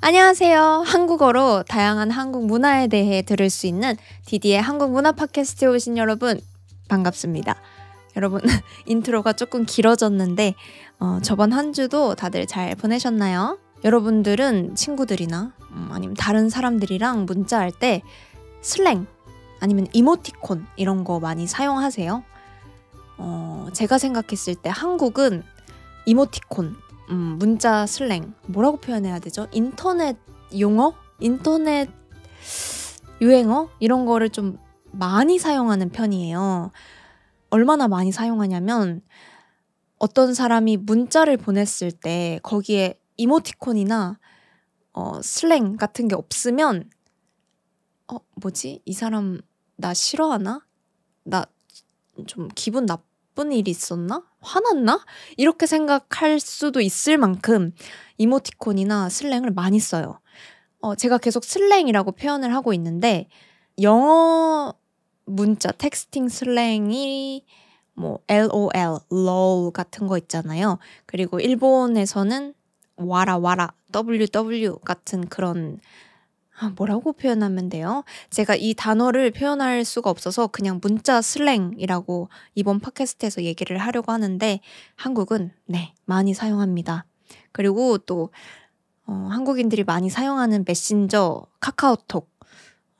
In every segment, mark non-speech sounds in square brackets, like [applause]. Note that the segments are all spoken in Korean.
안녕하세요. 한국어로 다양한 한국 문화에 대해 들을 수 있는 디디의 한국 문화 팟캐스트에 오신 여러분 반갑습니다. 여러분 [laughs] 인트로가 조금 길어졌는데 어, 저번 한 주도 다들 잘 보내셨나요? 여러분들은 친구들이나 음, 아니면 다른 사람들이랑 문자할 때 슬랭 아니면 이모티콘 이런 거 많이 사용하세요? 어, 제가 생각했을 때 한국은 이모티콘 음, 문자 슬랭 뭐라고 표현해야 되죠? 인터넷 용어, 인터넷 유행어 이런 거를 좀 많이 사용하는 편이에요. 얼마나 많이 사용하냐면 어떤 사람이 문자를 보냈을 때 거기에 이모티콘이나 어, 슬랭 같은 게 없으면 어 뭐지 이 사람 나 싫어하나 나 좀 기분 나빠 나쁜 일이 있었나? 화났나? 이렇게 생각할 수도 있을 만큼 이모티콘이나 슬랭을 많이 써요. 어, 제가 계속 슬랭이라고 표현을 하고 있는데 영어 문자 텍스팅 슬랭이 뭐 LOL, LOL 같은 거 있잖아요. 그리고 일본에서는 와라 와라, WW 같은 그런 아, 뭐라고 표현하면 돼요? 제가 이 단어를 표현할 수가 없어서 그냥 문자 슬랭이라고 이번 팟캐스트에서 얘기를 하려고 하는데 한국은 네, 많이 사용합니다. 그리고 또 어, 한국인들이 많이 사용하는 메신저, 카카오톡,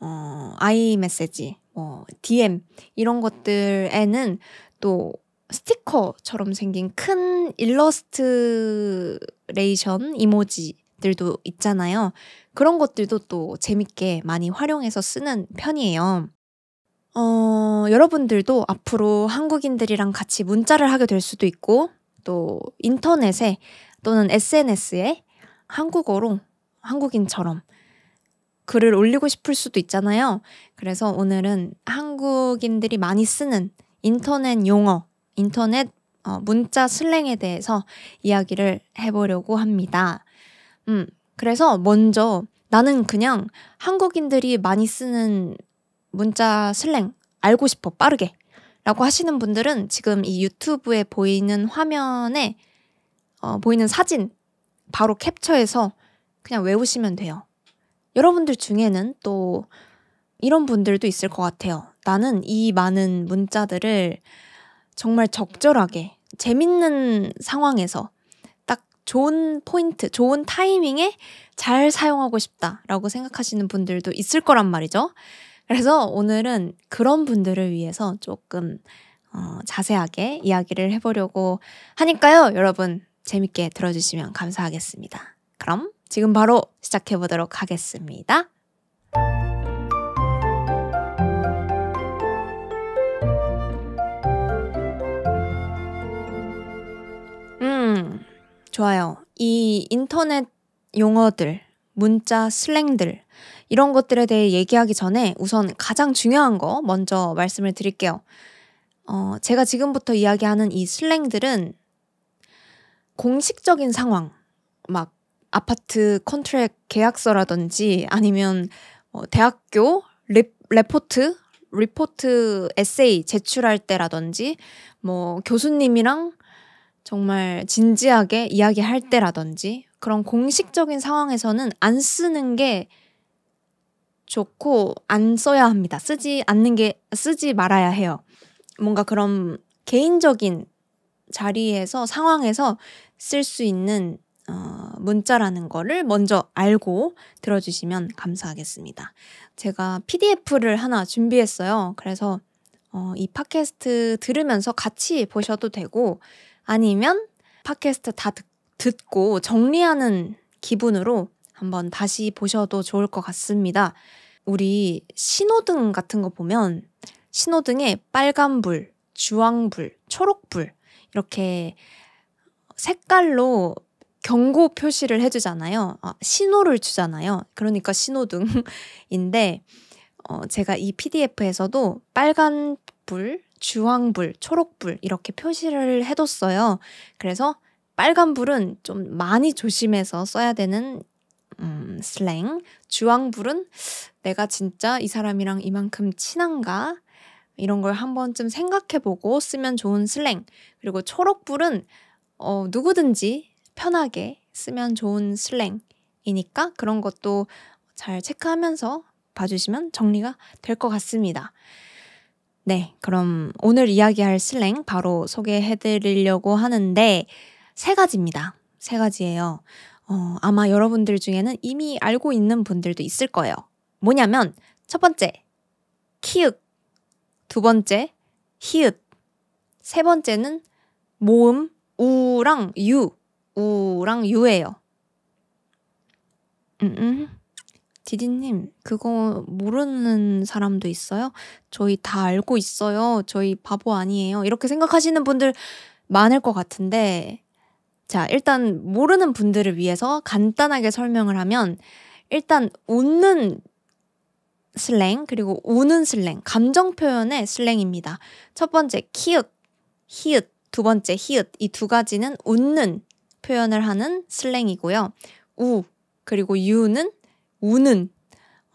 어, 아이메시지, 뭐 DM 이런 것들에는 또 스티커처럼 생긴 큰 일러스트레이션 이모지 것들도 있잖아요. 그런 것들도 또 재밌게 많이 활용해서 쓰는 편이에요. 어, 여러분들도 앞으로 한국인들이랑 같이 문자를 하게 될 수도 있고, 또 인터넷에 또는 SNS에 한국어로 한국인처럼 글을 올리고 싶을 수도 있잖아요. 그래서 오늘은 한국인들이 많이 쓰는 인터넷 용어, 인터넷 어, 문자 슬랭에 대해서 이야기를 해보려고 합니다. 음. 그래서 먼저 나는 그냥 한국인들이 많이 쓰는 문자 슬랭 알고 싶어 빠르게 라고 하시는 분들은 지금 이 유튜브에 보이는 화면에 어, 보이는 사진 바로 캡처해서 그냥 외우시면 돼요. 여러분들 중에는 또 이런 분들도 있을 것 같아요. 나는 이 많은 문자들을 정말 적절하게 재밌는 상황에서 좋은 포인트, 좋은 타이밍에 잘 사용하고 싶다라고 생각하시는 분들도 있을 거란 말이죠. 그래서 오늘은 그런 분들을 위해서 조금 어, 자세하게 이야기를 해보려고 하니까요. 여러분, 재밌게 들어주시면 감사하겠습니다. 그럼 지금 바로 시작해보도록 하겠습니다. 좋아요. 이 인터넷 용어들, 문자, 슬랭들, 이런 것들에 대해 얘기하기 전에 우선 가장 중요한 거 먼저 말씀을 드릴게요. 어, 제가 지금부터 이야기하는 이 슬랭들은 공식적인 상황, 막 아파트 컨트랙 계약서라든지 아니면 어, 대학교 리, 레포트, 리포트 에세이 제출할 때라든지 뭐 교수님이랑 정말 진지하게 이야기할 때라든지 그런 공식적인 상황에서는 안 쓰는 게 좋고 안 써야 합니다. 쓰지 않는 게 쓰지 말아야 해요. 뭔가 그런 개인적인 자리에서 상황에서 쓸 수 있는 어, 문자라는 거를 먼저 알고 들어주시면 감사하겠습니다. 제가 PDF를 하나 준비했어요. 그래서 어, 이 팟캐스트 들으면서 같이 보셔도 되고 아니면 팟캐스트 다 듣고 정리하는 기분으로 한번 다시 보셔도 좋을 것 같습니다. 우리 신호등 같은 거 보면 신호등에 빨간불, 주황불, 초록불 이렇게 색깔로 경고 표시를 해주잖아요. 아, 신호를 주잖아요. 그러니까 신호등인데 어, 제가 이 PDF에서도 빨간 불, 주황불, 초록불 이렇게 표시를 해뒀어요. 그래서 빨간불은 좀 많이 조심해서 써야 되는 음, 슬랭. 주황불은 내가 진짜 이 사람이랑 이만큼 친한가? 이런 걸 한 번쯤 생각해보고 쓰면 좋은 슬랭. 그리고 초록불은 어, 누구든지 편하게 쓰면 좋은 슬랭이니까 그런 것도 잘 체크하면서 봐주시면 정리가 될 것 같습니다. 네, 그럼 오늘 이야기할 슬랭 바로 소개해 드리려고 하는데 세 가지입니다. 세 가지예요. 어, 아마 여러분들 중에는 이미 알고 있는 분들도 있을 거예요. 뭐냐면 첫 번째, 키읔. 두 번째, 히읗. 세 번째는 모음 우랑 유. 우랑 유예요. 음, 음. 디디님, 그거 모르는 사람도 있어요? 저희 다 알고 있어요. 저희 바보 아니에요. 이렇게 생각하시는 분들 많을 것 같은데, 자, 일단 모르는 분들을 위해서 간단하게 설명을 하면, 일단 웃는 슬랭, 그리고 우는 슬랭, 감정 표현의 슬랭입니다. 첫 번째, 키읔, 히읗, 두 번째, 히읗, 이 두 가지는 웃는 표현을 하는 슬랭이고요. 우, 그리고 유는 우는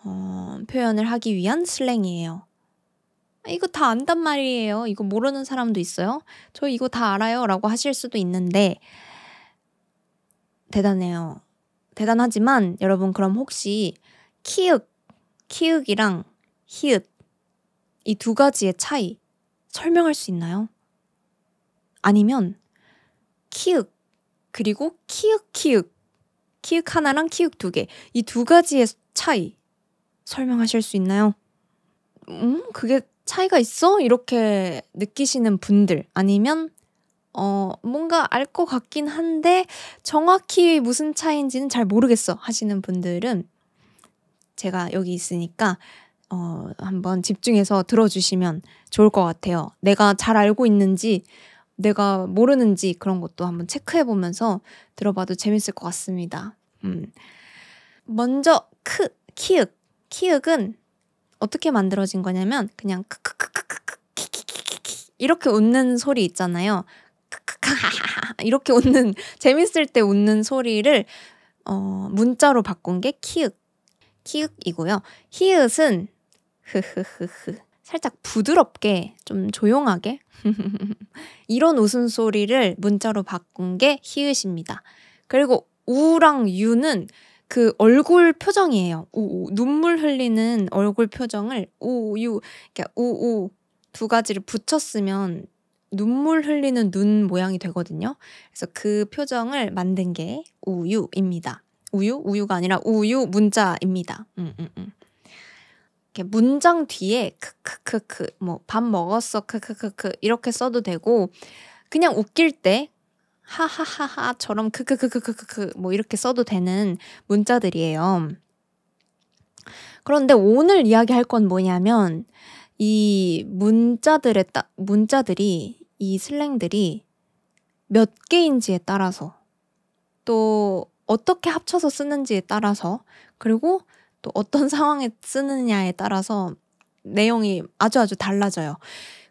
어, 표현을 하기 위한 슬랭이에요. 이거 다 안단 말이에요. 이거 모르는 사람도 있어요. 저 이거 다 알아요. 라고 하실 수도 있는데, 대단해요. 대단하지만, 여러분, 그럼 혹시, 키읔, 키읔이랑 히읗, 이 두 가지의 차이 설명할 수 있나요? 아니면, 키읔, 그리고 키읔키읔, 키읔 하나랑 키읔 두 개. 이 두 가지의 차이 설명하실 수 있나요? 음, 그게 차이가 있어? 이렇게 느끼시는 분들 아니면 어, 뭔가 알 것 같긴 한데 정확히 무슨 차이인지는 잘 모르겠어 하시는 분들은 제가 여기 있으니까 어, 한번 집중해서 들어주시면 좋을 것 같아요. 내가 잘 알고 있는지 내가 모르는지 그런 것도 한번 체크해 보면서 들어봐도 재밌을 것 같습니다. 음. 먼저 크 키읔 키읔은 어떻게 만들어진 거냐면 그냥 크크크크크 이렇게 웃는 소리 있잖아요. 이렇게 웃는 재밌을 때 웃는 소리를 어, 문자로 바꾼 게 키읔 키읔이고요. 히읗은 흐흐흐흐 살짝 부드럽게 좀 조용하게 [laughs] 이런 웃음소리를 문자로 바꾼 게 히읗입니다. 그리고 우랑 유는 그 얼굴 표정이에요. 우, 우 눈물 흘리는 얼굴 표정을 우유 그러니까 우우 두 가지를 붙였으면 눈물 흘리는 눈 모양이 되거든요. 그래서 그 표정을 만든 게 우유입니다. 우유 우유가 아니라 우유 문자입니다. 음, 음, 음. 이렇게 문장 뒤에 크크크크 뭐 밥 먹었어 크크크크 이렇게 써도 되고 그냥 웃길 때 하하하하처럼 크크크크크크 뭐 이렇게 써도 되는 문자들이에요. 그런데 오늘 이야기할 건 뭐냐면 이 문자들에 따 문자들이 이 슬랭들이 몇 개인지에 따라서 또 어떻게 합쳐서 쓰는지에 따라서 그리고 또 어떤 상황에 쓰느냐에 따라서 내용이 아주 아주 달라져요.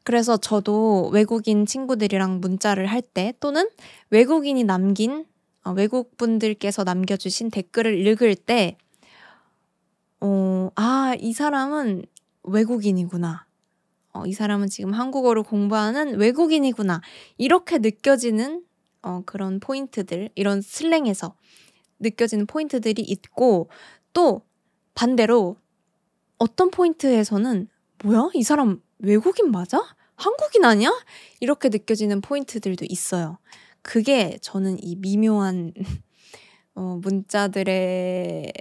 그래서 저도 외국인 친구들이랑 문자를 할 때 또는 외국인이 남긴 어, 외국 분들께서 남겨주신 댓글을 읽을 때, 어, 아, 이 사람은 외국인이구나. 어, 이 사람은 지금 한국어를 공부하는 외국인이구나. 이렇게 느껴지는 어, 그런 포인트들, 이런 슬랭에서 느껴지는 포인트들이 있고, 또 반대로 어떤 포인트에서는 뭐야? 이 사람 외국인 맞아? 한국인 아니야? 이렇게 느껴지는 포인트들도 있어요. 그게 저는 이 미묘한 [laughs] 어, 문자들의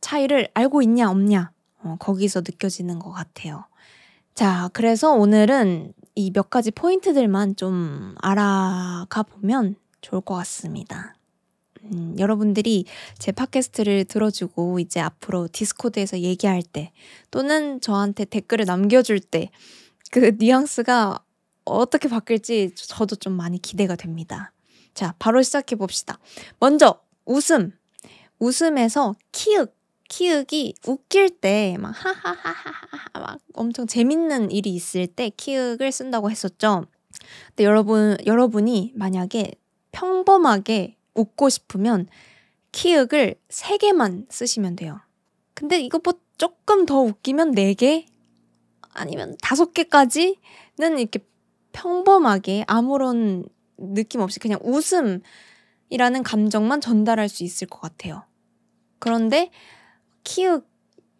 차이를 알고 있냐 없냐 어, 거기서 느껴지는 것 같아요. 자, 그래서 오늘은 이 몇 가지 포인트들만 좀 알아가 보면 좋을 것 같습니다. 음, 여러분들이 제 팟캐스트를 들어주고 이제 앞으로 디스코드에서 얘기할 때 또는 저한테 댓글을 남겨줄 때 그 뉘앙스가 어떻게 바뀔지 저도 좀 많이 기대가 됩니다. 자, 바로 시작해 봅시다. 먼저 웃음. 웃음에서 키읔. 키읔이 웃길 때 막 하하하하하 막 엄청 재밌는 일이 있을 때 키읔을 쓴다고 했었죠. 근데 여러분 여러분이 만약에 평범하게 웃고 싶으면 키읔을 3개만 쓰시면 돼요. 근데 이것보 뭐 조금 더 웃기면 4개 아니면 5개까지는 이렇게 평범하게 아무런 느낌 없이 그냥 웃음이라는 감정만 전달할 수 있을 것 같아요. 그런데 키읔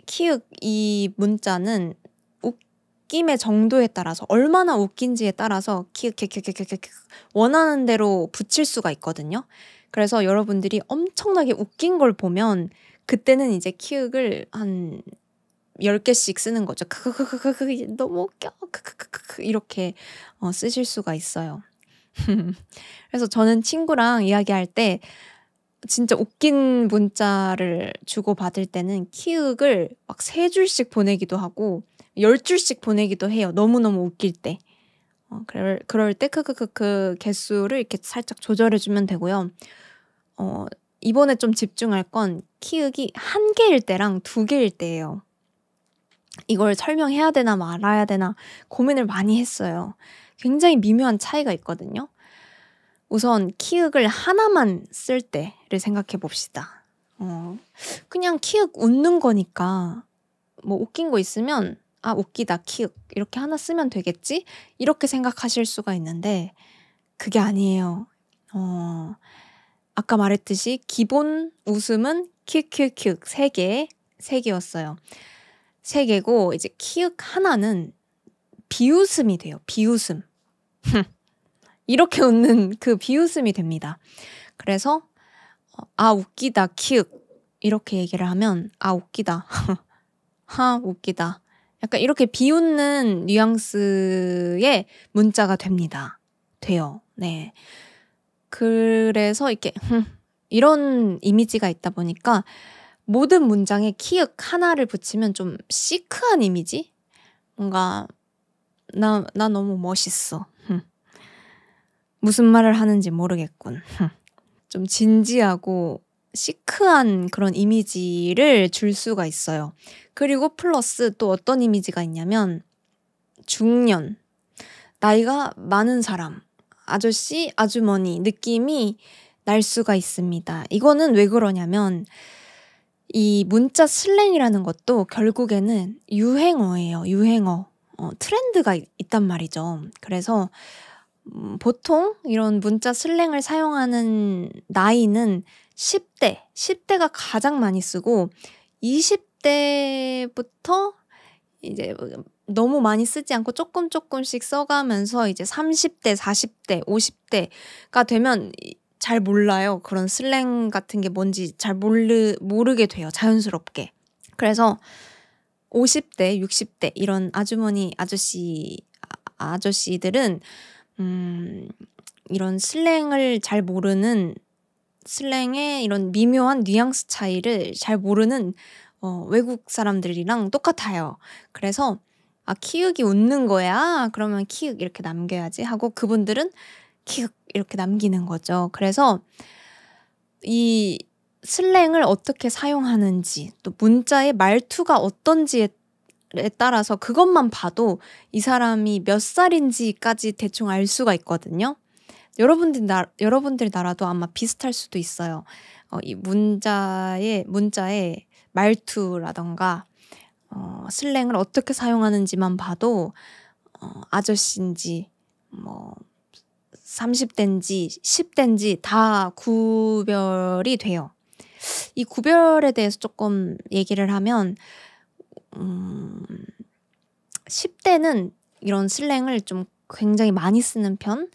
키읔 이 문자는 웃김의 정도에 따라서 얼마나 웃긴지에 따라서 키읔 키읔 키읔 키읔 키읔 원하는 대로 붙일 수가 있거든요. 그래서 여러분들이 엄청나게 웃긴 걸 보면 그때는 이제 키읔을 한 10개씩 쓰는 거죠. 크크크크크 너무 웃겨. 크크크크 이렇게 어, 쓰실 수가 있어요. [laughs] 그래서 저는 친구랑 이야기할 때 진짜 웃긴 문자를 주고 받을 때는 키읔을 막 세 줄씩 보내기도 하고 1 0 줄씩 보내기도 해요. 너무너무 웃길 때. 어, 그럴, 그럴 때 크크크크 그, 그, 그, 그 개수를 이렇게 살짝 조절해주면 되고요. 어, 이번에 좀 집중할 건 키읔이 한 개일 때랑 두 개일 때예요. 이걸 설명해야 되나 말아야 되나 고민을 많이 했어요. 굉장히 미묘한 차이가 있거든요. 우선 키읔을 하나만 쓸 때를 생각해 봅시다. 어, 그냥 키읔 웃는 거니까 뭐 웃긴 거 있으면 아 웃기다 키읔 이렇게 하나 쓰면 되겠지 이렇게 생각하실 수가 있는데 그게 아니에요. 어, 아까 말했듯이 기본 웃음은 키읔키세 개, 세 개였어요. 세 개고 이제 키읔 하나는 비웃음이 돼요. 비웃음. [laughs] 이렇게 웃는 그 비웃음이 됩니다. 그래서 어, 아 웃기다 키읔 이렇게 얘기를 하면 아 웃기다 [laughs] 하 웃기다 약간 이렇게 비웃는 뉘앙스의 문자가 됩니다. 돼요. 네. 그래서 이렇게 [laughs] 이런 이미지가 있다 보니까 모든 문장에 키읔 하나를 붙이면 좀 시크한 이미지? 뭔가 나, 나 너무 멋있어. [laughs] 무슨 말을 하는지 모르겠군. [laughs] 좀 진지하고 시크한 그런 이미지를 줄 수가 있어요. 그리고 플러스 또 어떤 이미지가 있냐면 중년, 나이가 많은 사람, 아저씨, 아주머니 느낌이 날 수가 있습니다. 이거는 왜 그러냐면 이 문자 슬랭이라는 것도 결국에는 유행어예요. 유행어. 어, 트렌드가 있, 단 말이죠. 그래서 음, 보통 이런 문자 슬랭을 사용하는 나이는 10대, 10대가 가장 많이 쓰고 20대부터 이제 너무 많이 쓰지 않고 조금 조금씩 써가면서 이제 30대, 40대, 50대가 되면 잘 몰라요. 그런 슬랭 같은 게 뭔지 잘 모르, 모르게 돼요. 자연스럽게. 그래서 50대, 60대 이런 아주머니, 아저씨, 아, 아저씨들은 음, 이런 슬랭을 잘 모르는 슬랭의 이런 미묘한 뉘앙스 차이를 잘 모르는 어, 외국 사람들이랑 똑같아요. 그래서 아 키읔이 웃는 거야. 그러면 키읔 이렇게 남겨야지 하고 그분들은 키읔 이렇게 남기는 거죠. 그래서 이 슬랭을 어떻게 사용하는지 또 문자의 말투가 어떤지에 따라서 그것만 봐도 이 사람이 몇 살인지까지 대충 알 수가 있거든요. 여러분들 나 여러분들 나라도 아마 비슷할 수도 있어요. 어, 이 문자의 문자의 말투라던가 어, 슬랭을 어떻게 사용하는지만 봐도 어, 아저씨인지 뭐 30대인지 10대인지 다 구별이 돼요. 이 구별에 대해서 조금 얘기를 하면 음, 10대는 이런 슬랭을 좀 굉장히 많이 쓰는 편,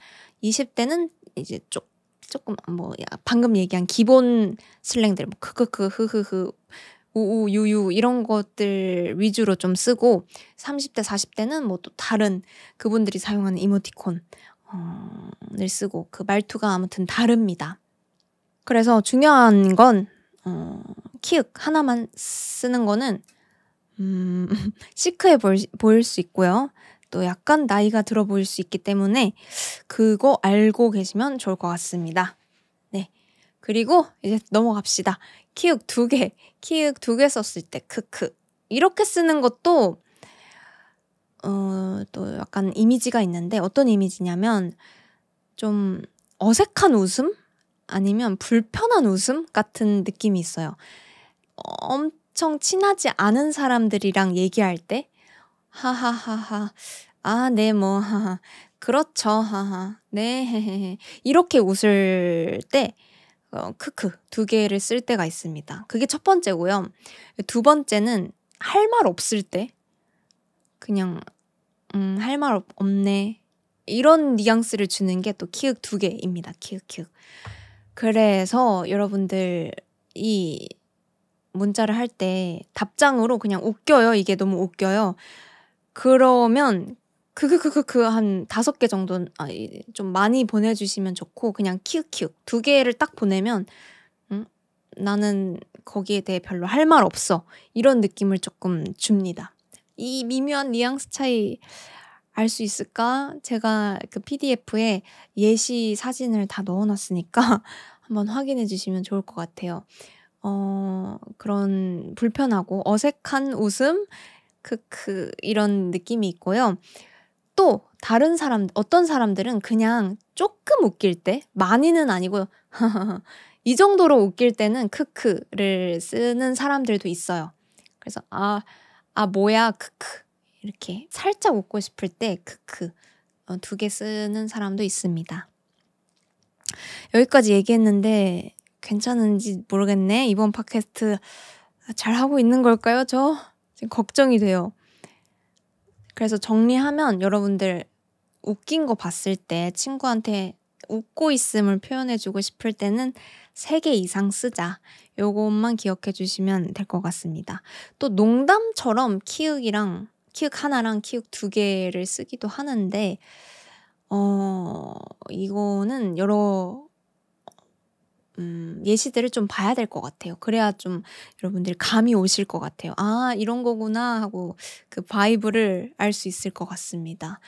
20대는 이제 쪽 조금 뭐 방금 얘기한 기본 슬랭들 뭐 크크크 흐흐흐 우우 유유 이런 것들 위주로 좀 쓰고 30대 40대는 뭐 또 다른 그분들이 사용하는 이모티콘을 쓰고 그 말투가 아무튼 다릅니다. 그래서 중요한 건 어, 키읔 하나만 쓰는 거는 음, [laughs] 시크해 보일, 보일 수 있고요. 또 약간 나이가 들어 보일 수 있기 때문에 그거 알고 계시면 좋을 것 같습니다. 네. 그리고 이제 넘어갑시다. 키읔 두 개, 키읔 두개 썼을 때 크크 이렇게 쓰는 것도 어, 또 약간 이미지가 있는데 어떤 이미지냐면 좀 어색한 웃음 아니면 불편한 웃음 같은 느낌이 있어요. 엄청 친하지 않은 사람들이랑 얘기할 때 하하하하. 아, 네, 뭐, 하하. 그렇죠, 하하. 네, 헤헤헤. 이렇게 웃을 때, 어, 크크, 두 개를 쓸 때가 있습니다. 그게 첫 번째고요. 두 번째는 할 말 없을 때, 그냥, 음, 할 말 없네. 이런 뉘앙스를 주는 게 또 키읔 두 개입니다. 키읔, 키읔. 그래서 여러분들, 이 문자를 할 때 답장으로 그냥 웃겨요. 이게 너무 웃겨요. 그러면 크크크크크 한 다섯 개 정도 아좀 많이 보내주시면 좋고 그냥 키읔키읔 두 개를 딱 보내면 음 나는 거기에 대해 별로 할 말 없어 이런 느낌을 조금 줍니다. 이 미묘한 뉘앙스 차이 알 수 있을까? 제가 그 PDF에 예시 사진을 다 넣어놨으니까 [laughs] 한번 확인해 주시면 좋을 것 같아요. 어, 그런 불편하고 어색한 웃음, 크크 이런 느낌이 있고요. 또 다른 사람 어떤 사람들은 그냥 조금 웃길 때 많이는 아니고이 [laughs] 정도로 웃길 때는 크크를 쓰는 사람들도 있어요. 그래서 아, 아 뭐야 크크 이렇게 살짝 웃고 싶을 때 크크 어, 두개 쓰는 사람도 있습니다. 여기까지 얘기했는데 괜찮은지 모르겠네. 이번 팟캐스트 잘 하고 있는 걸까요, 저? 걱정이 돼요. 그래서 정리하면 여러분들 웃긴 거 봤을 때 친구한테 웃고 있음을 표현해주고 싶을 때는 3개 이상 쓰자. 요것만 기억해 주시면 될 것 같습니다. 또 농담처럼 키읔이랑 키읔 하나랑 키읔 두 개를 쓰기도 하는데 어 이거는 여러 음, 예시들을 좀 봐야 될 것 같아요. 그래야 좀 여러분들이 감이 오실 것 같아요. 아, 이런 거구나 하고 그 바이브를 알 수 있을 것 같습니다.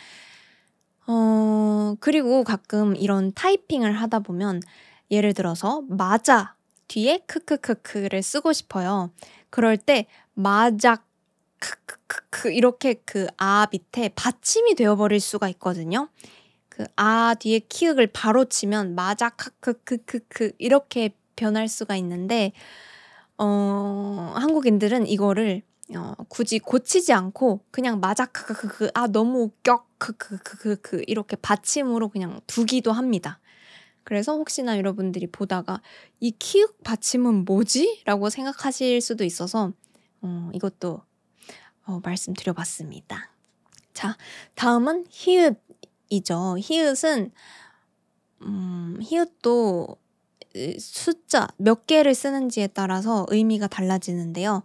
어, 그리고 가끔 이런 타이핑을 하다 보면 예를 들어서 맞아 뒤에 크크크크를 쓰고 싶어요. 그럴 때 맞아 크크크크 이렇게 그 아 밑에 받침이 되어버릴 수가 있거든요. 그아 뒤에 키읔을 바로 치면 마자카크크크크 이렇게 변할 수가 있는데 어 한국인들은 이거를 어, 굳이 고치지 않고 그냥 마자크크크크 아 너무 웃겨 크크크크 이렇게 받침으로 그냥 두기도 합니다. 그래서 혹시나 여러분들이 보다가 이 키읔 받침은 뭐지?라고 생각하실 수도 있어서 어, 이것도 어, 말씀드려봤습니다. 자, 다음은 히읗 이죠. 히읗은 음, 히읗도 숫자 몇 개를 쓰는지에 따라서 의미가 달라지는데요.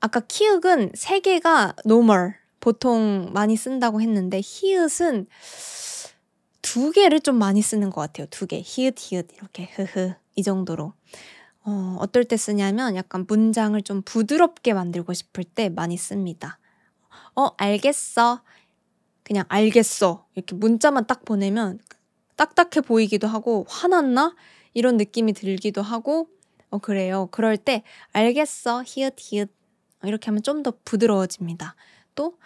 아까 키읔은 세 개가 노멀 보통 많이 쓴다고 했는데 히읗은 두 개를 좀 많이 쓰는 것 같아요. 두 개. 히읗 히읗 이렇게 흐흐 이 정도로. 어, 어떨 때 쓰냐면 약간 문장을 좀 부드럽게 만들고 싶을 때 많이 씁니다. 어, 알겠어. 그냥 알겠어 이렇게 문자만 딱 보내면 딱딱해 보이기도 하고 화났나 이런 느낌이 들기도 하고 어 그래요. 그럴 때 알겠어 히읗 히읗 이렇게 하면 좀 더 부드러워집니다. 또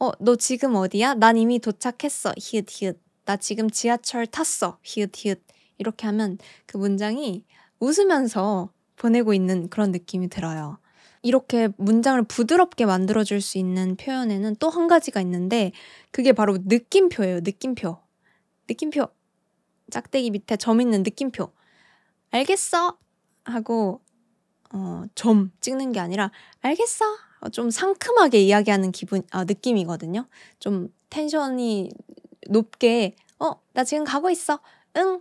어 너 지금 어디야? 난 이미 도착했어 히읗 히읗 나 지금 지하철 탔어 히읗 히읗 이렇게 하면 그 문장이 웃으면서 보내고 있는 그런 느낌이 들어요. 이렇게 문장을 부드럽게 만들어줄 수 있는 표현에는 또 한 가지가 있는데 그게 바로 느낌표예요. 느낌표. 느낌표. 짝대기 밑에 점 있는 느낌표. 알겠어? 하고 어, 점 찍는 게 아니라 알겠어? 좀 상큼하게 이야기하는 기분 아, 느낌이거든요. 좀 텐션이 높게 어, 나 지금 가고 있어. 응.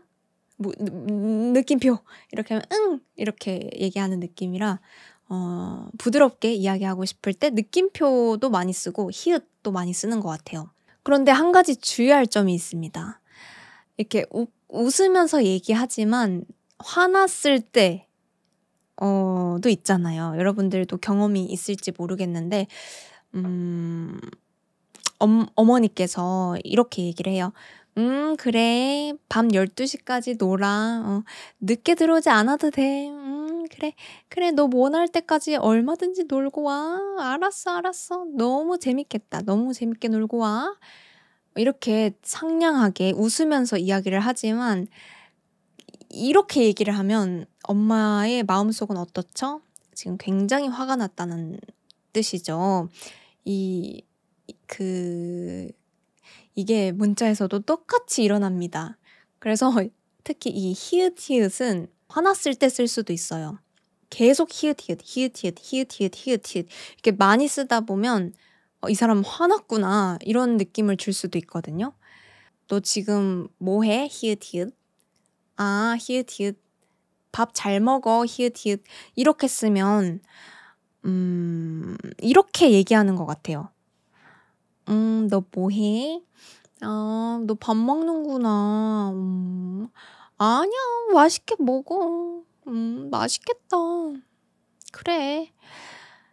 뭐, 느낌표 이렇게 하면 응 이렇게 얘기하는 느낌이라 어, 부드럽게 이야기하고 싶을 때 느낌표도 많이 쓰고 히읗도 많이 쓰는 것 같아요. 그런데 한 가지 주의할 점이 있습니다. 이렇게 우, 웃으면서 얘기하지만 화났을 때 어, 도 있잖아요. 여러분들도 경험이 있을지 모르겠는데, 음, 엄, 어머니께서 이렇게 얘기를 해요. 음, 그래. 밤 12시까지 놀아. 어, 늦게 들어오지 않아도 돼. 음, 그래. 그래. 너 원할 뭐 때까지 얼마든지 놀고 와. 알았어, 알았어. 너무 재밌겠다. 너무 재밌게 놀고 와. 이렇게 상냥하게 웃으면서 이야기를 하지만, 이렇게 얘기를 하면 엄마의 마음속은 어떻죠? 지금 굉장히 화가 났다는 뜻이죠. 이그 이게 문자에서도 똑같이 일어납니다. 그래서 특히 이 히읗 히읗은 화났을 때 쓸 수도 있어요. 계속 히읗 히읗 히읗 히읗 히읗 히읗 히읗 히읗 이렇게 많이 쓰다 보면 어, 이 사람 화났구나 이런 느낌을 줄 수도 있거든요. 너 지금 뭐해 히읗 히읗 아 히읗 히읗 밥잘 먹어 히읗 히읗 이렇게 쓰면 음 이렇게 얘기하는 것 같아요. 음, 너 뭐해? 아, 너 밥 먹는구나. 음, 아니야, 맛있게 먹어. 음, 맛있겠다. 그래.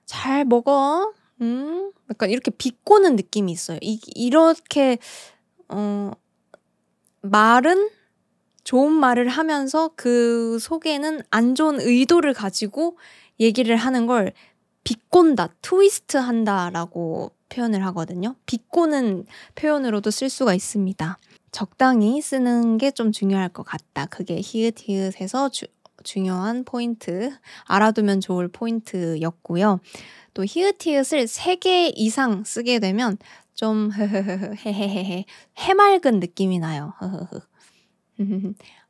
잘 먹어. 음, 약간 이렇게 비꼬는 느낌이 있어요. 이, 이렇게, 어, 말은 좋은 말을 하면서 그 속에는 안 좋은 의도를 가지고 얘기를 하는 걸 비꼰다, 트위스트 한다라고 표현을 하거든요. 비꼬는 표현으로도 쓸 수가 있습니다. 적당히 쓰는 게 좀 중요할 것 같다. 그게 히읗히읗에서 주, 중요한 포인트, 알아두면 좋을 포인트였고요. 또 히읗히읗을 3개 이상 쓰게 되면 좀 [laughs] 해맑은 느낌이 나요.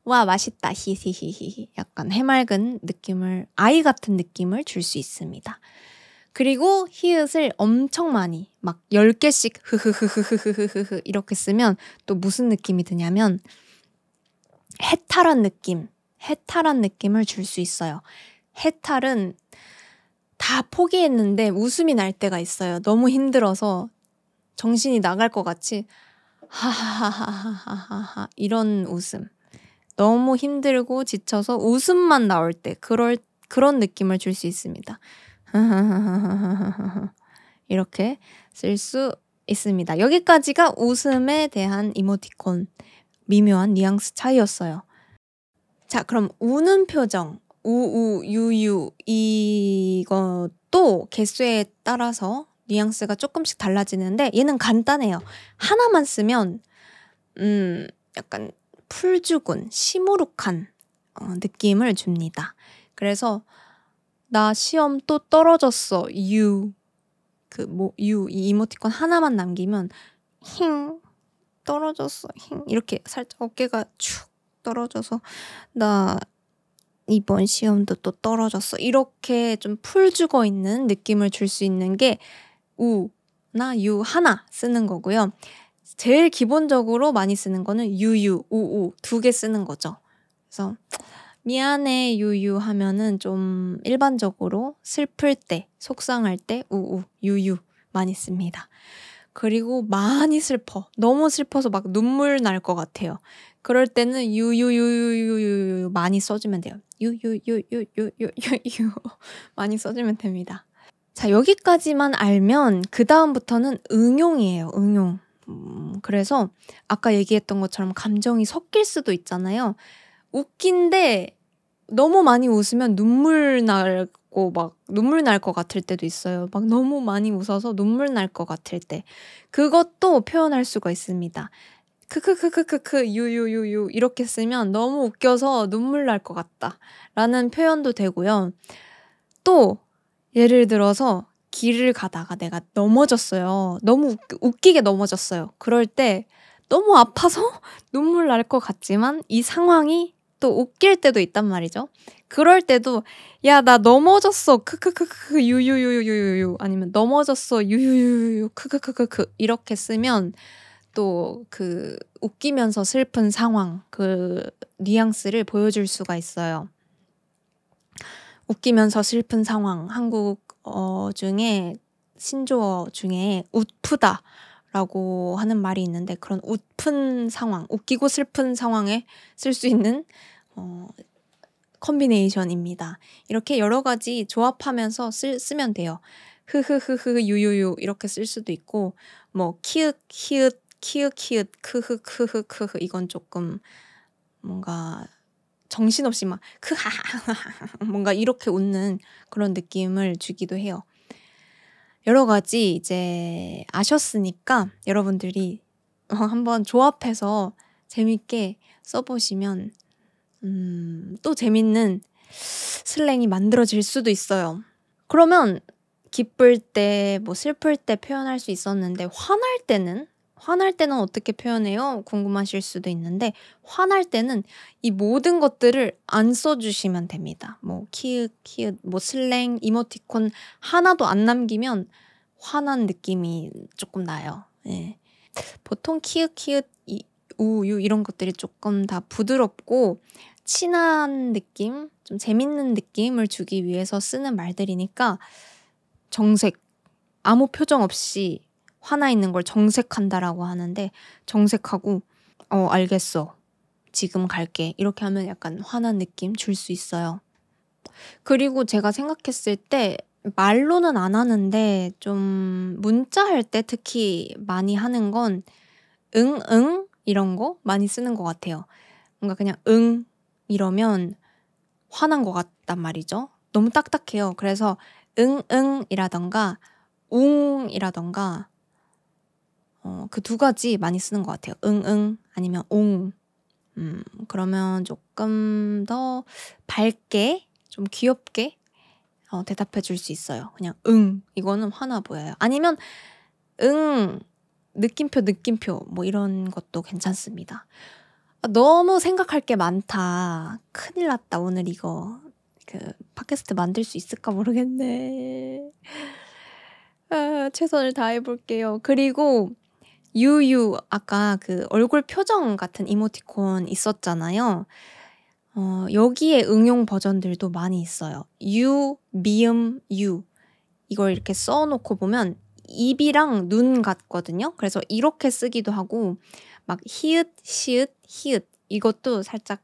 와 맛있다 히히히히 약간 해맑은 느낌을 아이 같은 느낌을 줄 수 있습니다. 그리고 히읗을 엄청 많이 막 10개씩 흐흐흐흐흐흐흐흐 이렇게 쓰면 또 무슨 느낌이 드냐면 해탈한 느낌, 해탈한 느낌을 줄 수 있어요. 해탈은 다 포기했는데 웃음이 날 때가 있어요. 너무 힘들어서 정신이 나갈 것 같이 하하하하하하 이런 웃음. 너무 힘들고 지쳐서 웃음만 나올 때 그럴 그런 느낌을 줄 수 있습니다. [laughs] 이렇게 쓸 수 있습니다. 여기까지가 웃음에 대한 이모티콘 미묘한 뉘앙스 차이였어요. 자, 그럼 우는 표정 우우 유유 이것도 개수에 따라서 뉘앙스가 조금씩 달라지는데 얘는 간단해요. 하나만 쓰면 음 약간 풀 죽은 시무룩한 어, 느낌을 줍니다. 그래서 나 시험 또 떨어졌어. 유. 그 뭐 유이 이모티콘 하나만 남기면 힝 떨어졌어. 힝 이렇게 살짝 어깨가 축 떨어져서 나 이번 시험도 또 떨어졌어. 이렇게 좀 풀 죽어 있는 느낌을 줄 수 있는 게 우 나 유 하나 쓰는 거고요. 제일 기본적으로 많이 쓰는 거는 유유, 우우 두 개 쓰는 거죠. 그래서 미안해 유유 하면은 좀 일반적으로 슬플 때, 속상할 때 우우, 유유 많이 씁니다. 그리고 많이 슬퍼. 너무 슬퍼서 막 눈물 날 것 같아요. 그럴 때는 유유유유유유 많이 써주면 돼요. 유유유유유유유 [laughs] 많이 써주면 됩니다. 자, 여기까지만 알면 그다음부터는 응용이에요, 응용. 음, 그래서 아까 얘기했던 것처럼 감정이 섞일 수도 있잖아요. 웃긴데 너무 많이 웃으면 눈물 날고막 눈물 날 것 같을 때도 있어요. 막 너무 많이 웃어서 눈물 날 것 같을 때 그것도 표현할 수가 있습니다. 크크크크크크 유유유유 이렇게 쓰면 너무 웃겨서 눈물 날 것 같다라는 표현도 되고요. 또 예를 들어서 길을 가다가 내가 넘어졌어요. 너무 웃기게 넘어졌어요. 그럴 때 너무 아파서 [laughs] 눈물 날 것 같지만 이 상황이 또 웃길 때도 있단 말이죠. 그럴 때도 야 나 넘어졌어 크크크크 유유유유유유 아니면 넘어졌어 유유유유 크크크크크 이렇게 쓰면 또 그 웃기면서 슬픈 상황 그 뉘앙스를 보여줄 수가 있어요. 웃기면서 슬픈 상황 한국 어 중에 신조어 중에 웃프다라고 하는 말이 있는데 그런 웃픈 상황, 웃기고 슬픈 상황에 쓸 수 있는 어컨비네이션입니다 이렇게 여러 가지 조합하면서 쓰, 쓰면 돼요. 흐흐흐흐 유유유 이렇게 쓸 수도 있고 뭐 키읔 키읔 키읔 키읔 크흐 크흐 크흐 이건 조금 뭔가 정신없이 막크 그 뭔가 이렇게 웃는 그런 느낌을 주기도 해요. 여러 가지 이제 아셨으니까 여러분들이 어, 한번 조합해서 재밌게 써보시면 음, 또 재밌는 슬랭이 만들어질 수도 있어요. 그러면 기쁠 때, 뭐 슬플 때 표현할 수 있었는데 화날 때는 화날 때는 어떻게 표현해요? 궁금하실 수도 있는데 화날 때는 이 모든 것들을 안 써주시면 됩니다. 뭐 키읔, 키읔, 뭐 슬랭, 이모티콘 하나도 안 남기면 화난 느낌이 조금 나요. 예. 보통 키읔, 키읔, 우유 이런 것들이 조금 다 부드럽고 친한 느낌, 좀 재밌는 느낌을 주기 위해서 쓰는 말들이니까 정색, 아무 표정 없이 화나 있는 걸 정색한다라고 하는데 정색하고 어 알겠어 지금 갈게 이렇게 하면 약간 화난 느낌 줄 수 있어요. 그리고 제가 생각했을 때 말로는 안 하는데 좀 문자 할 때 특히 많이 하는 건 응, 응 이런 거 많이 쓰는 것 같아요. 뭔가 그냥 응 이러면 화난 것 같단 말이죠. 너무 딱딱해요. 그래서 응, 응 이라던가 웅이라던가 어, 그두 가지 많이 쓰는 것 같아요. 응응 아니면 옹. 음, 그러면 조금 더 밝게 좀 귀엽게 어, 대답해 줄 수 있어요. 그냥 응 이거는 화나 보여요. 아니면 응 느낌표 느낌표 뭐 이런 것도 괜찮습니다. 아, 너무 생각할 게 많다. 큰일 났다 오늘 이거 그 팟캐스트 만들 수 있을까 모르겠네. 아, 최선을 다해 볼게요. 그리고 유유 아까 그 얼굴 표정 같은 이모티콘 있었잖아요. 어, 여기에 응용 버전들도 많이 있어요. 유 미음 유 이걸 이렇게 써놓고 보면 입이랑 눈 같거든요. 그래서 이렇게 쓰기도 하고 막 히읗 시읒 히읗 이것도 살짝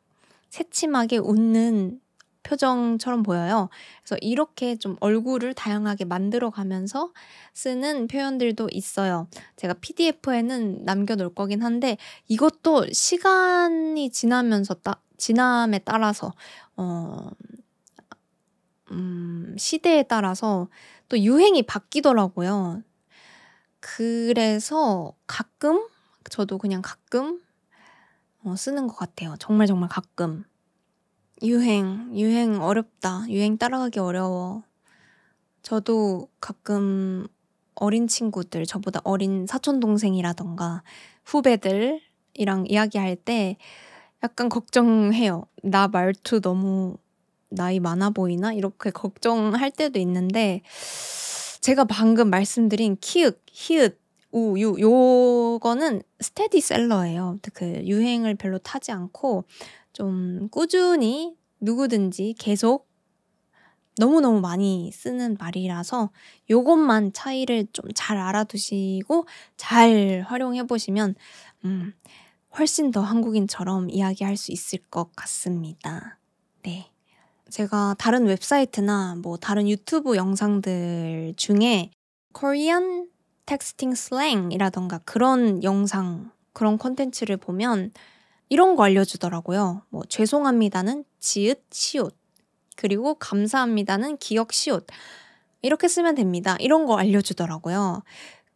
새침하게 웃는 표정처럼 보여요. 그래서 이렇게 좀 얼굴을 다양하게 만들어 가면서 쓰는 표현들도 있어요. 제가 PDF에는 남겨놓을 거긴 한데 이것도 시간이 지나면서 따, 지남에 따라서 어, 음, 시대에 따라서 또 유행이 바뀌더라고요. 그래서 가끔 저도 그냥 가끔 어, 쓰는 것 같아요. 정말 정말 가끔. 유행, 유행 어렵다. 유행 따라가기 어려워. 저도 가끔 어린 친구들, 저보다 어린 사촌동생이라던가 후배들이랑 이야기할 때 약간 걱정해요. 나 말투 너무 나이 많아 보이나? 이렇게 걱정할 때도 있는데 제가 방금 말씀드린 키읔, 히읗, 우, 유, 요거는 스테디셀러예요. 그 유행을 별로 타지 않고 좀 꾸준히 누구든지 계속 너무너무 많이 쓰는 말이라서 요것만 차이를 좀 잘 알아두시고 잘 활용해 보시면 음, 훨씬 더 한국인처럼 이야기할 수 있을 것 같습니다. 네. 제가 다른 웹사이트나 뭐 다른 유튜브 영상들 중에 Korean texting slang이라던가 그런 영상, 그런 컨텐츠를 보면 이런 거 알려주더라고요. 뭐 죄송합니다는 지읒 시옷 그리고 감사합니다는 기억 시옷 이렇게 쓰면 됩니다. 이런 거 알려주더라고요.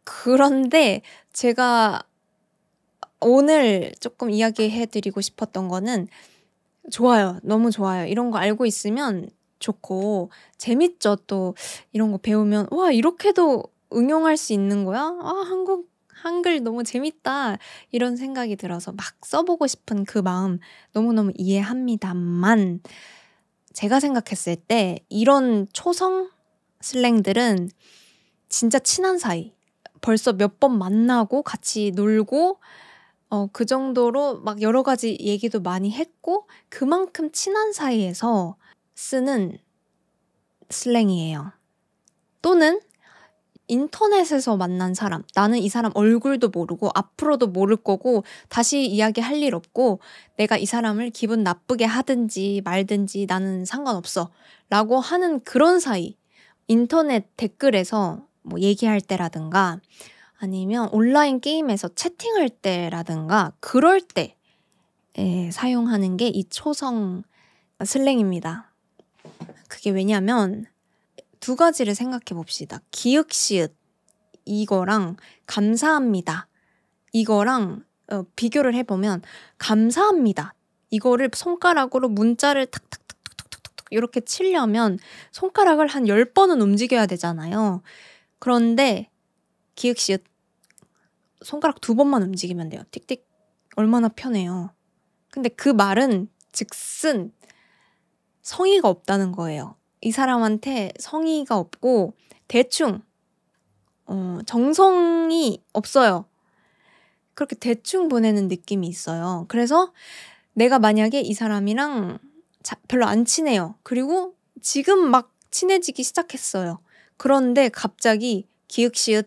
그런데 제가 오늘 조금 이야기해드리고 싶었던 거는 좋아요. 너무 좋아요. 이런 거 알고 있으면 좋고 재밌죠. 또 이런 거 배우면 와 이렇게도 응용할 수 있는 거야? 아 한국 한글 너무 재밌다 이런 생각이 들어서 막 써보고 싶은 그 마음 너무너무 이해합니다만 제가 생각했을 때 이런 초성 슬랭들은 진짜 친한 사이 벌써 몇 번 만나고 같이 놀고 어, 그 정도로 막 여러 가지 얘기도 많이 했고 그만큼 친한 사이에서 쓰는 슬랭이에요. 또는 인터넷에서 만난 사람, 나는 이 사람 얼굴도 모르고 앞으로도 모를 거고 다시 이야기할 일 없고 내가 이 사람을 기분 나쁘게 하든지 말든지 나는 상관없어 라고 하는 그런 사이 인터넷 댓글에서 뭐 얘기할 때라든가 아니면 온라인 게임에서 채팅할 때라든가 그럴 때 예, 사용하는 게 이 초성 슬랭입니다. 그게 왜냐면 두 가지를 생각해 봅시다. 기윽시읒 이거랑 감사합니다. 이거랑 어, 비교를 해보면 감사합니다. 이거를 손가락으로 문자를 탁탁탁탁탁탁탁 이렇게 치려면 손가락을 한 열번은 움직여야 되잖아요. 그런데 기획시읒 손가락 두 번만 움직이면 돼요. 틱틱 얼마나 편해요. 근데 그 말은 즉슨 성의가 없다는 거예요. 이 사람한테 성의가 없고 대충 어, 정성이 없어요. 그렇게 대충 보내는 느낌이 있어요. 그래서 내가 만약에 이 사람이랑 자, 별로 안 친해요. 그리고 지금 막 친해지기 시작했어요. 그런데 갑자기 기윽시윽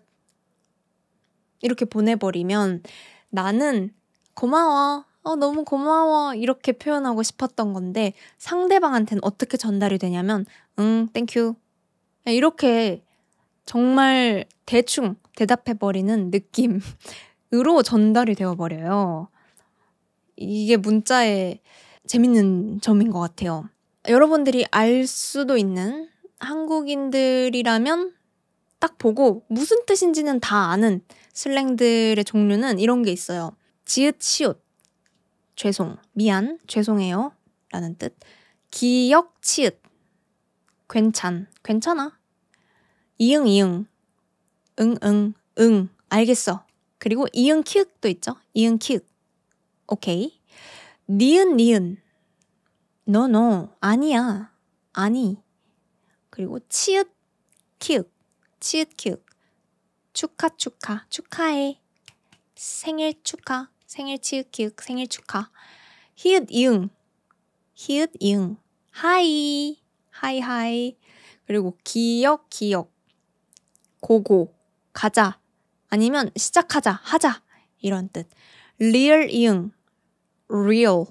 이렇게 보내버리면 나는 고마워. 어, 너무 고마워. 이렇게 표현하고 싶었던 건데 상대방한테는 어떻게 전달이 되냐면 응, 땡큐. 이렇게 정말 대충 대답해버리는 느낌으로 전달이 되어버려요. 이게 문자의 재밌는 점인 것 같아요. 여러분들이 알 수도 있는 한국인들이라면 딱 보고 무슨 뜻인지는 다 아는 슬랭들의 종류는 이런 게 있어요. 지읒, 시옷. 죄송, 미안, 죄송해요 라는 뜻. 기역, 치읓, 괜찮, 괜찮아. 이응, 이응, 응, 응, 응, 알겠어. 그리고 이응, 키읔도 있죠. 이응, 키읔. 오케이. 니은, 니은. 너, 너. 아니야, 아니. 그리고 치읓, 키읔, 치읓, 키읔. 축하, 축하, 축하해. 생일 축하. 생일 치읓 기읓 생일 축하 히읗 이응 히읗 이응 하이 하이 하이 그리고 기억 기억 고고 가자 아니면 시작하자 하자 이런 뜻 리얼 이응 리얼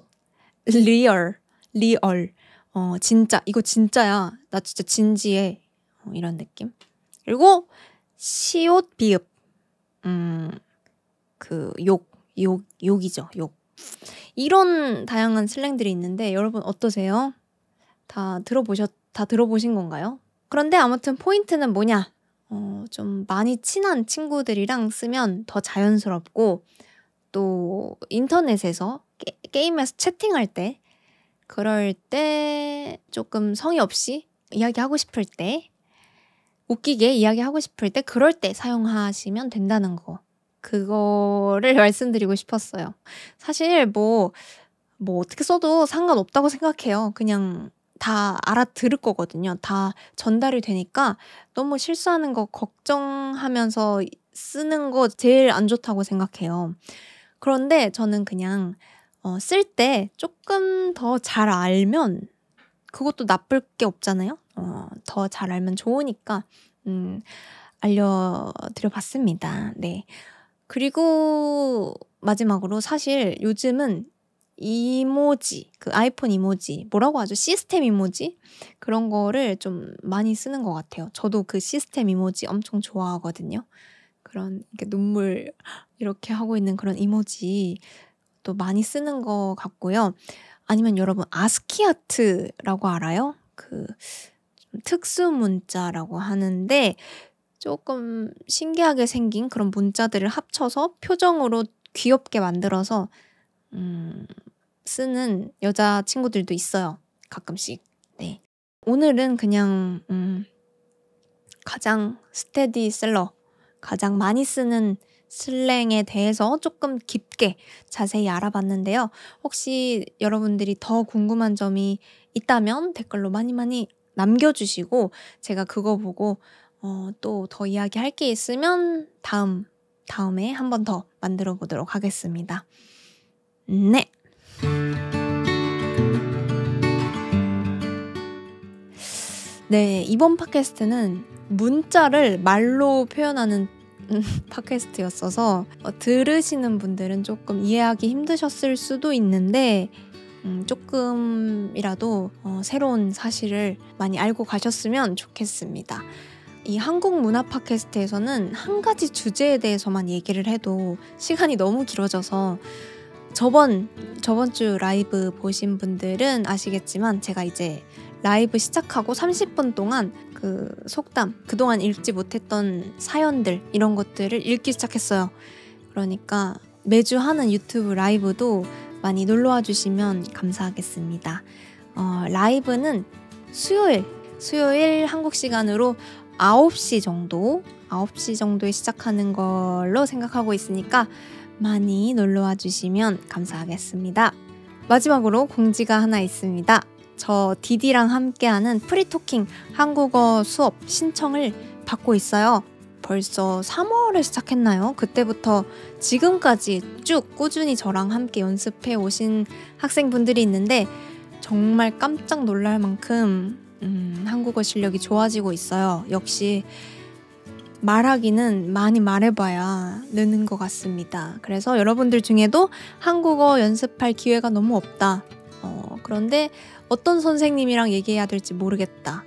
리얼 리얼 어 진짜 이거 진짜야 나 진짜 진지해 어, 이런 느낌 그리고 시옷 비읍 음그욕 욕, 욕이죠, 욕. 이런 다양한 슬랭들이 있는데 여러분 어떠세요? 다 들어보셨, 다 들어보신 건가요? 그런데 아무튼 포인트는 뭐냐? 어, 좀 많이 친한 친구들이랑 쓰면 더 자연스럽고 또 인터넷에서 게, 임에서 채팅할 때 그럴 때 조금 성의 없이 이야기하고 싶을 때 웃기게 이야기하고 싶을 때 그럴 때 사용하시면 된다는 거. 그거를 말씀드리고 싶었어요. 사실 뭐, 뭐 어떻게 써도 상관없다고 생각해요. 그냥 다 알아들을 거거든요. 다 전달이 되니까 너무 실수하는 거 걱정하면서 쓰는 거 제일 안 좋다고 생각해요. 그런데 저는 그냥 어, 쓸 때 조금 더 잘 알면 그것도 나쁠 게 없잖아요. 어, 더 잘 알면 좋으니까 음, 알려드려 봤습니다. 네. 그리고 마지막으로 사실 요즘은 이모지, 그 아이폰 이모지, 뭐라고 하죠? 시스템 이모지? 그런 거를 좀 많이 쓰는 것 같아요. 저도 그 시스템 이모지 엄청 좋아하거든요. 그런 이렇게 눈물 이렇게 하고 있는 그런 이모지 또 많이 쓰는 것 같고요. 아니면 여러분 아스키아트라고 알아요? 그 특수 문자라고 하는데 조금 신기하게 생긴 그런 문자들을 합쳐서 표정으로 귀엽게 만들어서 음, 쓰는 여자 친구들도 있어요. 가끔씩. 네. 오늘은 그냥 음, 가장 스테디셀러, 가장 많이 쓰는 슬랭에 대해서 조금 깊게 자세히 알아봤는데요. 혹시 여러분들이 더 궁금한 점이 있다면 댓글로 많이 많이 남겨주시고 제가 그거 보고 어, 또더 이야기할 게 있으면 다음, 다음에 한 번 더 만들어 보도록 하겠습니다. 네. 네, 이번 팟캐스트는 문자를 말로 표현하는 [laughs] 팟캐스트였어서 어, 들으시는 분들은 조금 이해하기 힘드셨을 수도 있는데 음, 조금이라도 어, 새로운 사실을 많이 알고 가셨으면 좋겠습니다. 이 한국 문화 팟캐스트에서는 한 가지 주제에 대해서만 얘기를 해도 시간이 너무 길어져서 저번 저번 주 라이브 보신 분들은 아시겠지만 제가 이제 라이브 시작하고 30분 동안 그 속담 그동안 읽지 못했던 사연들 이런 것들을 읽기 시작했어요. 그러니까 매주 하는 유튜브 라이브도 많이 놀러와 주시면 감사하겠습니다. 어, 라이브는 수요일 수요일 한국 시간으로 9시 정도, 9시 정도에 시작하는 걸로 생각하고 있으니까 많이 놀러와 주시면 감사하겠습니다. 마지막으로 공지가 하나 있습니다. 저 디디랑 함께하는 프리토킹 한국어 수업 신청을 받고 있어요. 벌써 3월에 시작했나요? 그때부터 지금까지 쭉 꾸준히 저랑 함께 연습해 오신 학생분들이 있는데 정말 깜짝 놀랄 만큼 음, 한국어 실력이 좋아지고 있어요. 역시 말하기는 많이 말해봐야 느는 것 같습니다. 그래서 여러분들 중에도 한국어 연습할 기회가 너무 없다. 어, 그런데 어떤 선생님이랑 얘기해야 될지 모르겠다.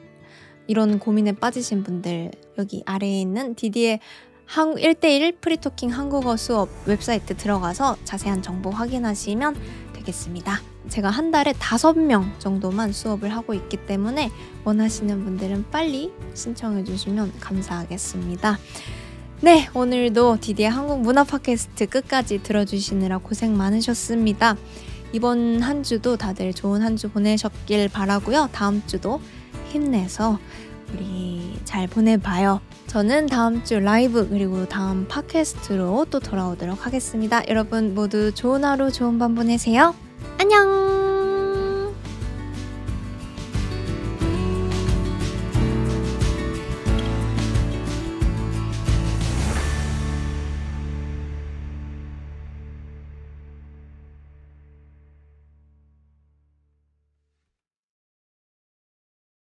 이런 고민에 빠지신 분들 여기 아래에 있는 디디의 한, 1대1 프리토킹 한국어 수업 웹사이트 들어가서 자세한 정보 확인하시면 되겠습니다. 제가 한 달에 다섯 명 정도만 수업을 하고 있기 때문에 원하시는 분들은 빨리 신청해 주시면 감사하겠습니다. 네, 오늘도 디디의 한국 문화 팟캐스트 끝까지 들어주시느라 고생 많으셨습니다. 이번 한 주도 다들 좋은 한 주 보내셨길 바라고요. 다음 주도 힘내서 우리 잘 보내봐요. 저는 다음 주 라이브 그리고 다음 팟캐스트로 또 돌아오도록 하겠습니다. 여러분 모두 좋은 하루 좋은 밤 보내세요. 안녕!